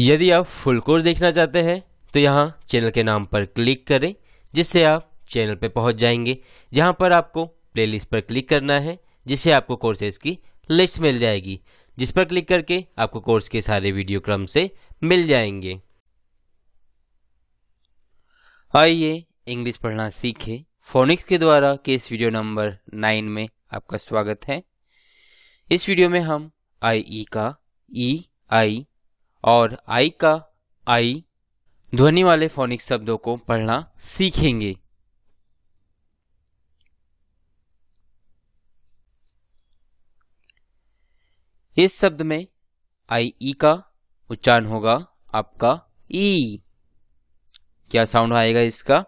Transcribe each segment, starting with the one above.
यदि आप full course देखना चाहते हैं तो यहाँ चैनल के नाम पर क्लिक करें जिससे आप चैनल पर पहुँच जाएंगे जहाँ पर आपको प्लेलिस्ट पर क्लिक करना है जिससे आपको कोर्सेज की लिस्ट मिल जाएगी जिस पर क्लिक करके आपको कोर्स के सारे वीडियो क्रम से मिल जाएंगे आइए इंग्लिश पढ़ना सीखें फोनिक्स के द्वारा के वीडियो नंबर नाइन में आपका स्वागत है इस वीडियो में हम आई ई e का ई e आई और आई का आई ध्वनि वाले फोनिक शब्दों को पढ़ना सीखेंगे इस शब्द में आई ई का उच्चारण होगा आपका ई क्या साउंड आएगा इसका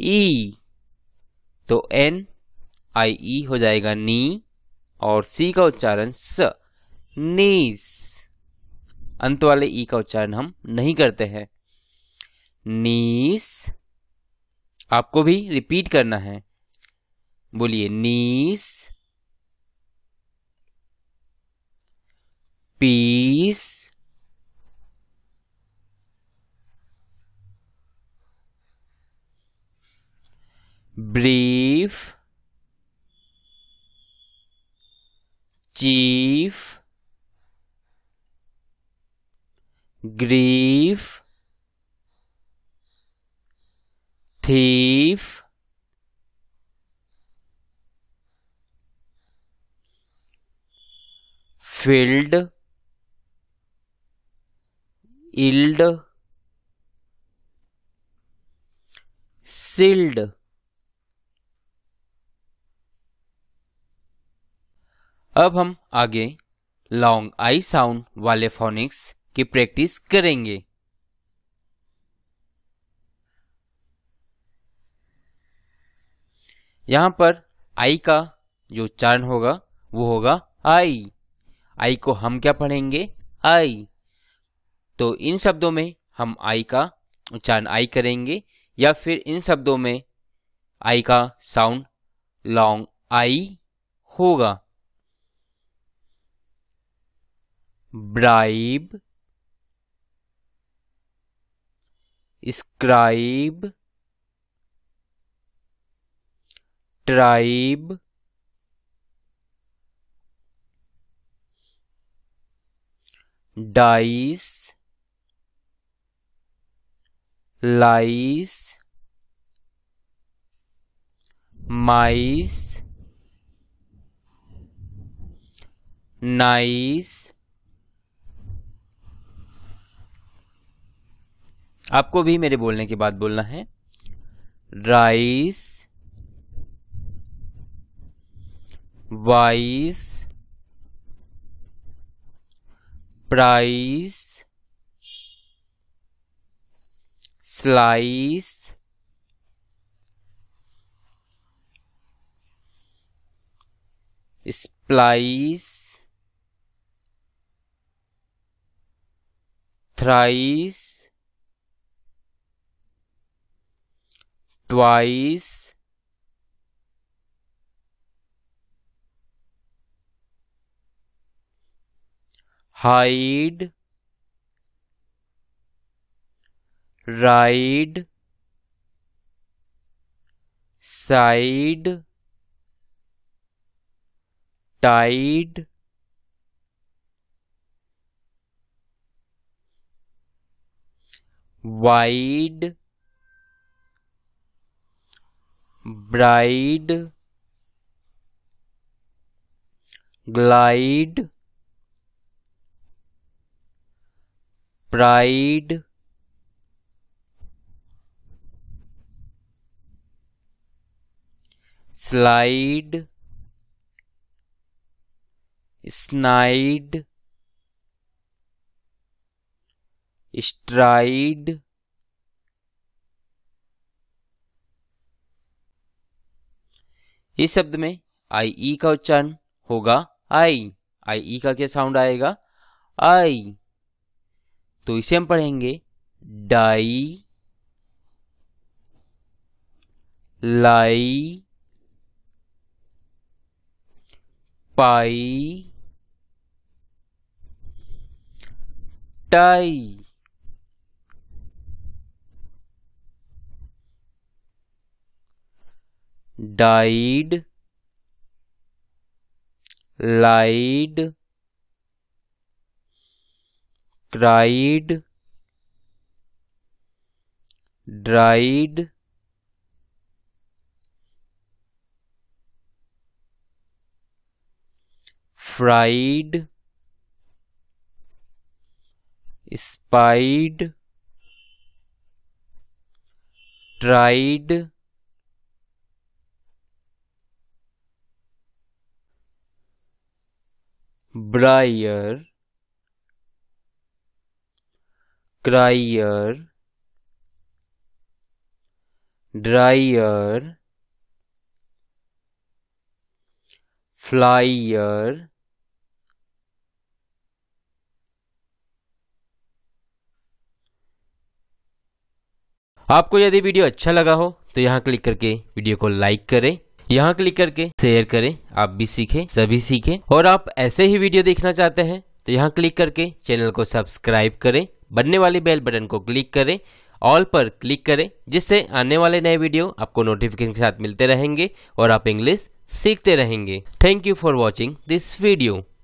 ई तो एन आई ई हो जाएगा नी और सी का उच्चारण स नीस अंत वाले ई का उच्चारण हम नहीं करते हैं नीस आपको भी रिपीट करना है बोलिए niece piece brief chief grief thief filled yield sealed अब हम आगे लॉन्ग आई साउंड वाले फोनिक्स की प्रैक्टिस करेंगे यहां पर आई का जो उच्चारण होगा वो होगा आई आई को हम क्या पढ़ेंगे आई तो इन शब्दों में हम आई का उच्चारण आई करेंगे या फिर इन शब्दों में आई का साउंड लॉन्ग आई होगा bribe scribe tribe dice lice mice nice आपको भी मेरे बोलने के बाद बोलना है rice vice price slice splice thrice twice hide ride side tide wide bride glide pride slide snide stride इस शब्द में आई ई का उच्चारण होगा आई आई ई का क्या साउंड आएगा आई तो इसे हम पढ़ेंगे die lie pie tie died lied cried dried fried spied tried briar crier drier flier आपको यदि वीडियो अच्छा लगा हो तो यहाँ क्लिक करके वीडियो को लाइक करें यहाँ क्लिक करके शेयर करें आप भी सीखें सभी सीखें और आप ऐसे ही वीडियो देखना चाहते हैं तो यहाँ क्लिक करके चैनल को सब्सक्राइब करें बनने वाले बेल बटन को क्लिक करें ऑल पर क्लिक करें जिससे आने वाले नए वीडियो आपको नोटिफिकेशन के साथ मिलते रहेंगे और आप इंग्लिश सीखते रहेंगे thank you for watching this video